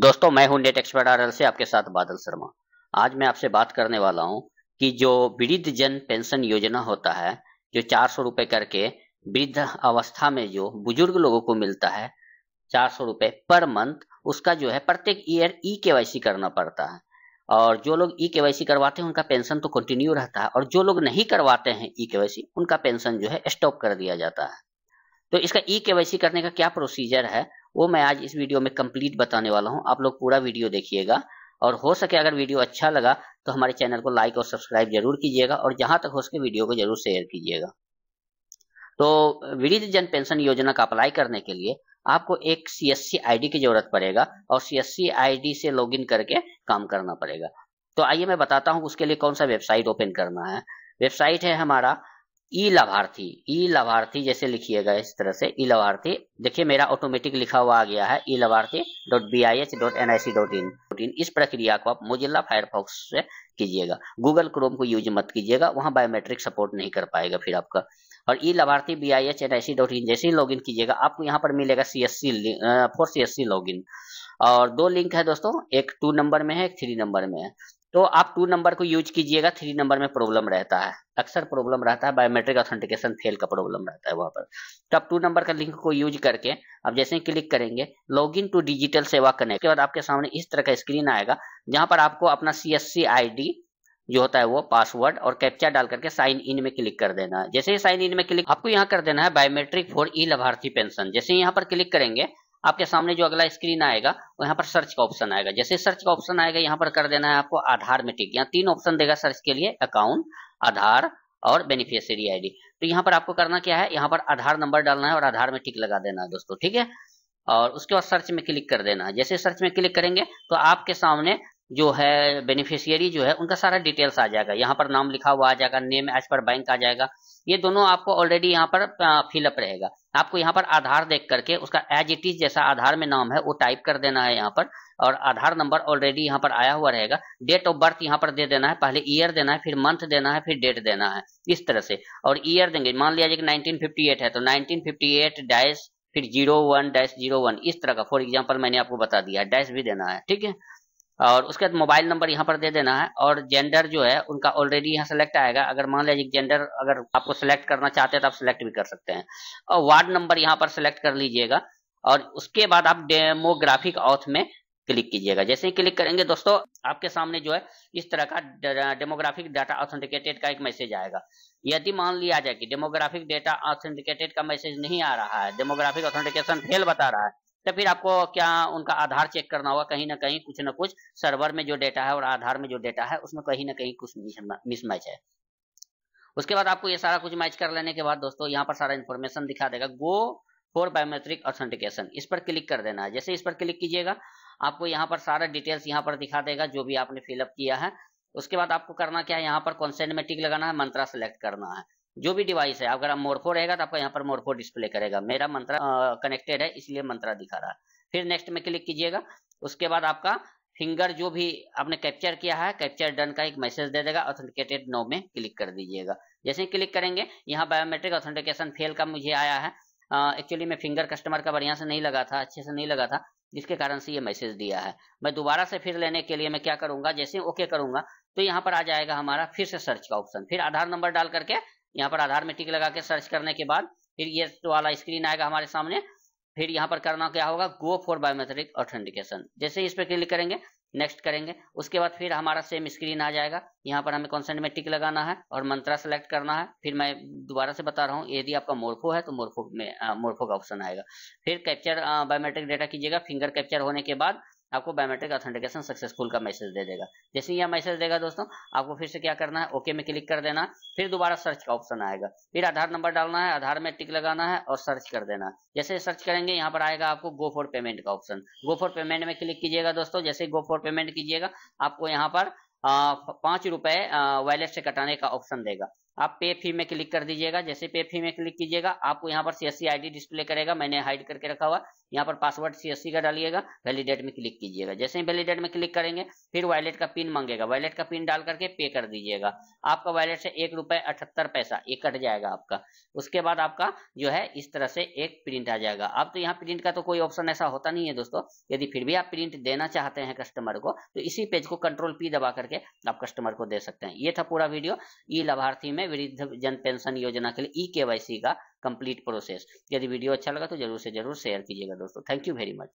दोस्तों मैं हूं नेट एक्सपर्ट आर से आपके साथ बादल शर्मा आज मैं आपसे बात करने वाला हूं कि जो वृद्ध जन पेंशन योजना होता है जो चार सौ रुपए करके वृद्ध अवस्था में जो बुजुर्ग लोगों को मिलता है चार सौ रुपए पर मंथ उसका जो है प्रत्येक ईयर ई के करना पड़ता है और जो लोग ई के करवाते हैं उनका पेंशन तो कंटिन्यू रहता है और जो लोग नहीं करवाते हैं ई के उनका पेंशन जो है स्टॉप कर दिया जाता है तो इसका ई e के करने का क्या प्रोसीजर है वो मैं आज इस वीडियो में कंप्लीट बताने वाला हूँ आप लोग पूरा वीडियो देखिएगा और हो सके अगर वीडियो अच्छा लगा तो हमारे चैनल को लाइक और सब्सक्राइब जरूर कीजिएगा और जहां तक हो सके वीडियो को जरूर शेयर कीजिएगा तो वृद्ध जन पेंशन योजना का अप्लाई करने के लिए आपको एक सी एस सी आई डी की जरूरत पड़ेगा और C S C I D से लॉग इन करके काम करना पड़ेगा तो आइए मैं बताता हूँ उसके लिए कौन सा वेबसाइट ओपन करना है वेबसाइट है हमारा ई लाभार्थी ई लाभार्थी जैसे लिखिएगा इस तरह से ई लाभार्थी देखिए मेरा ऑटोमेटिक लिखा हुआ आ गया है e Labharthi dot B I H dot N I C dot in dot in इस प्रक्रिया को आप मोजिला फायरफॉक्स से कीजिएगा गूगल क्रोम को यूज मत कीजिएगा वहां बायोमेट्रिक सपोर्ट नहीं कर पाएगा फिर आपका और e Labharthi B I H N I C dot in जैसे ही लॉग इन कीजिएगा आपको यहाँ पर मिलेगा C S C four C S C log in और दो लिंक है दोस्तों एक टू नंबर में है एक थ्री नंबर में है तो आप टू नंबर को यूज कीजिएगा थ्री नंबर में प्रॉब्लम रहता है अक्सर प्रॉब्लम रहता है बायोमेट्रिक ऑथेंटिकेशन फेल का प्रॉब्लम रहता है वहां पर तो आप टू नंबर का लिंक को यूज करके आप जैसे ही क्लिक करेंगे log in to digital Seva connect के बाद आपके सामने इस तरह का स्क्रीन आएगा जहां पर आपको अपना सी एस सी आई डी जो होता है वो पासवर्ड और कैप्चा डाल करके साइन इन में क्लिक कर देना है जैसे ही साइन इन में क्लिक आपको यहाँ कर देना है बायोमेट्रिक फॉर ई लाभार्थी पेंशन जैसे यहाँ पर क्लिक करेंगे आपके सामने जो अगला स्क्रीन आएगा वो यहाँ पर सर्च का ऑप्शन आएगा जैसे सर्च का ऑप्शन आएगा यहाँ पर कर देना है आपको आधार में टिक यहाँ तीन ऑप्शन देगा सर्च के लिए अकाउंट आधार और बेनिफिशियरी आईडी तो यहाँ पर आपको करना क्या है यहाँ पर आधार नंबर डालना है और आधार में टिक लगा देना है दोस्तों ठीक है और उसके बाद सर्च में क्लिक कर देना है जैसे सर्च में क्लिक करेंगे तो आपके सामने जो है बेनिफिशियरी जो है उनका सारा डिटेल्स आ जाएगा यहाँ पर नाम लिखा हुआ आ जाएगा नेम एज पर बैंक आ जाएगा ये दोनों आपको ऑलरेडी यहाँ पर फिलअप रहेगा आपको यहाँ पर आधार देख करके उसका एज इट इज जैसा आधार में नाम है वो टाइप कर देना है यहाँ पर और आधार नंबर ऑलरेडी यहाँ पर आया हुआ रहेगा डेट ऑफ बर्थ यहाँ पर दे देना है पहले ईयर देना है फिर मंथ देना है फिर डेट देना है इस तरह से और ईयर देंगे मान लिया जाए कि नाइनटीन है तो नाइनटीन डैश फिर zero one dash zero one इस तरह का फॉर एग्जाम्पल मैंने आपको बता दिया डैश भी देना है ठीक है और उसके बाद मोबाइल नंबर यहाँ पर दे देना है और जेंडर जो है उनका ऑलरेडी यहाँ सेलेक्ट आएगा अगर मान लीजिए जेंडर अगर आपको सेलेक्ट करना चाहते हैं तो आप सेलेक्ट भी कर सकते हैं और वार्ड नंबर यहाँ पर सेलेक्ट कर लीजिएगा और उसके बाद आप डेमोग्राफिक ऑथ में क्लिक कीजिएगा जैसे ही क्लिक करेंगे दोस्तों आपके सामने जो है इस तरह का डेमोग्राफिक डाटा ऑथेंटिकेटेड का एक मैसेज आएगा यदि मान लिया जाए कि डेमोग्राफिक डेटा ऑथेंटिकेटेड का मैसेज नहीं आ रहा है डेमोग्राफिक ऑथेंटिकेशन फेल बता रहा है तो फिर आपको क्या उनका आधार चेक करना होगा कहीं ना कहीं कुछ ना कुछ सर्वर में जो डेटा है और आधार में जो डेटा है उसमें कहीं ना कहीं कुछ मिसमैच है उसके बाद आपको ये सारा कुछ मैच कर लेने के बाद दोस्तों यहाँ पर सारा इन्फॉर्मेशन दिखा देगा गो फॉर बायोमेट्रिक ऑथेंटिकेशन इस पर क्लिक कर देना है जैसे इस पर क्लिक कीजिएगा आपको यहाँ पर सारा डिटेल्स यहाँ पर दिखा देगा जो भी आपने फिलअप किया है उसके बाद आपको करना क्या है यहाँ पर कॉन्सेंट में टिक लगाना है मंत्रा सेलेक्ट करना है जो भी डिवाइस है अगर आप मोरखो रहेगा तो आपका यहाँ पर मोरखो डिस्प्ले करेगा मेरा मंत्रा कनेक्टेड है इसलिए मंत्रा दिखा रहा है फिर नेक्स्ट में क्लिक कीजिएगा उसके बाद आपका फिंगर जो भी आपने कैप्चर किया है कैप्चर डन का एक मैसेज दे देगा ऑथेंटिकेटेड नो में क्लिक कर दीजिएगा जैसे ही क्लिक करेंगे यहाँ बायोमेट्रिक ऑथेंटिकेशन फेल का मुझे आया है एक्चुअली मैं फिंगर कस्टमर का बढ़िया से नहीं लगा था अच्छे से नहीं लगा था जिसके कारण से ये मैसेज दिया है मैं दोबारा से फिर लेने के लिए मैं क्या करूंगा जैसे ओके करूंगा तो यहाँ पर आ जाएगा हमारा फिर से सर्च का ऑप्शन फिर आधार नंबर डाल करके यहाँ पर आधार में टिक लगा के सर्च करने के बाद फिर ये तो वाला स्क्रीन आएगा हमारे सामने फिर यहाँ पर करना क्या होगा गो फॉर बायोमेट्रिक ऑथेंटिकेशन जैसे इस पर क्लिक करेंगे नेक्स्ट करेंगे उसके बाद फिर हमारा सेम स्क्रीन आ जाएगा यहाँ पर हमें कॉन्सेंट में टिक लगाना है और मंत्रा सेलेक्ट करना है फिर मैं दोबारा से बता रहा हूँ यदि आपका मोर्फो है तो मोर्फो में मोर्फो का ऑप्शन आएगा फिर कैप्चर बायोमेट्रिक डेटा कीजिएगा फिंगर कैप्चर होने के बाद आपको बायोमेट्रिक ऑथेंटिकेशन सक्सेसफुल का मैसेज दे देगा जैसे ही यह मैसेज देगा दोस्तों आपको फिर से क्या करना है ओके में क्लिक कर देना फिर दोबारा सर्च का ऑप्शन आएगा फिर आधार नंबर डालना है आधार में टिक लगाना है और सर्च कर देना जैसे सर्च करेंगे यहाँ पर आएगा आपको गो फॉर पेमेंट का ऑप्शन गो फॉर पेमेंट में क्लिक कीजिएगा दोस्तों जैसे गो फॉर पेमेंट कीजिएगा आपको यहाँ पर पांच रुपए वॉलेट से कटाने का ऑप्शन देगा आप पे फी में क्लिक कर दीजिएगा जैसे पे फी में क्लिक कीजिएगा आपको यहाँ पर सीएससी आईडी डिस्प्ले करेगा मैंने हाइड करके रखा हुआ यहाँ पर पासवर्ड सीएससी का डालिएगा वैलिडेट में क्लिक कीजिएगा जैसे ही वैलिडेट में क्लिक करेंगे फिर वॉलेट का पिन मांगेगा वॉलेट का पिन डाल करके पे कर दीजिएगा आपका वॉलेट से एक रुपए अठहत्तर पैसा ये कट जाएगा आपका उसके बाद आपका जो है इस तरह से एक प्रिंट आ जाएगा आप तो यहाँ प्रिंट का तो कोई ऑप्शन ऐसा होता नहीं है दोस्तों यदि फिर भी आप प्रिंट देना चाहते हैं कस्टमर को तो इसी पेज को कंट्रोल पी दबा करके आप कस्टमर को दे सकते हैं ये था पूरा वीडियो ई लाभार्थी में है वृद्ध जन पेंशन योजना के लिए ई केवाईसी का कंप्लीट प्रोसेस यदि वीडियो अच्छा लगा तो जरूर से जरूर शेयर कीजिएगा दोस्तों थैंक यू वेरी मच